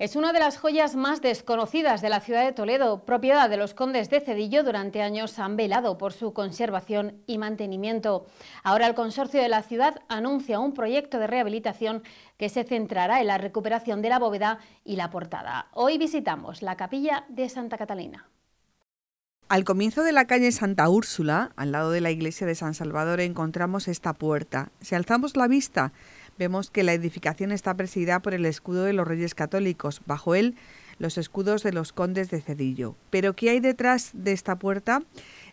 Es una de las joyas más desconocidas de la ciudad de Toledo, propiedad de los condes de Cedillo durante años han velado por su conservación y mantenimiento. Ahora el consorcio de la ciudad anuncia un proyecto de rehabilitación que se centrará en la recuperación de la bóveda y la portada. Hoy visitamos la capilla de Santa Catalina. Al comienzo de la calle Santa Úrsula, al lado de la iglesia de San Salvador, encontramos esta puerta. Si alzamos la vista, vemos que la edificación está presidida por el escudo de los Reyes Católicos, bajo él los escudos de los condes de Cedillo. Pero ¿qué hay detrás de esta puerta?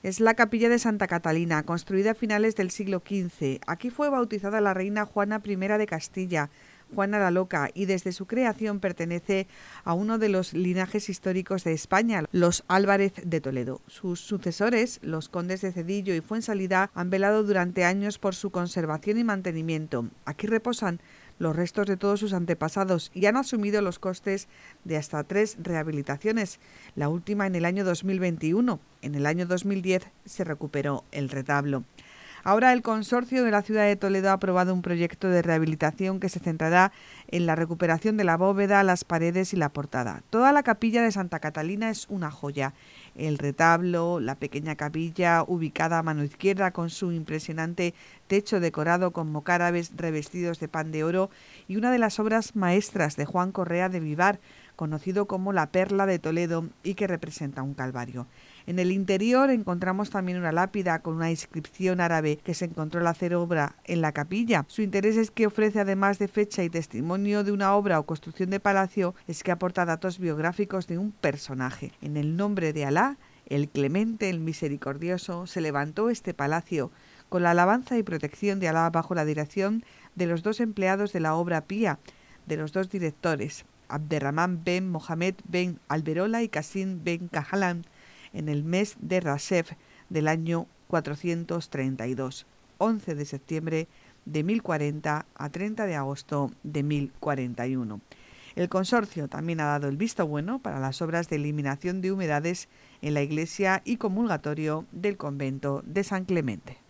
Es la capilla de Santa Catalina, construida a finales del siglo XV. Aquí fue bautizada la reina Juana I de Castilla, Juana la Loca, y desde su creación pertenece a uno de los linajes históricos de España, los Álvarez de Toledo. Sus sucesores, los condes de Cedillo y Fuensalida, han velado durante años por su conservación y mantenimiento. Aquí reposan los restos de todos sus antepasados y han asumido los costes de hasta tres rehabilitaciones, la última en el año 2021. En el año 2010 se recuperó el retablo. Ahora el consorcio de la ciudad de Toledo ha aprobado un proyecto de rehabilitación que se centrará en la recuperación de la bóveda, las paredes y la portada. Toda la capilla de Santa Catalina es una joya. El retablo, la pequeña capilla ubicada a mano izquierda con su impresionante techo decorado con mocárabes revestidos de pan de oro y una de las obras maestras de Juan Correa de Vivar, conocido como la Perla de Toledo y que representa un calvario. En el interior encontramos también una lápida con una inscripción árabe que se encontró al hacer obra en la capilla. Su interés es que ofrece además de fecha y testimonio de una obra o construcción de palacio, es que aporta datos biográficos de un personaje. En el nombre de Alá, el clemente, el misericordioso, se levantó este palacio con la alabanza y protección de Alá bajo la dirección de los dos empleados de la obra pía, de los dos directores, Abderrahman ben Mohamed ben Alberola y Qasim ben Cajalán en el mes de Rasef del año 432, 11 de septiembre de 1040 a 30 de agosto de 1041. El consorcio también ha dado el visto bueno para las obras de eliminación de humedades en la iglesia y comulgatorio del convento de San Clemente.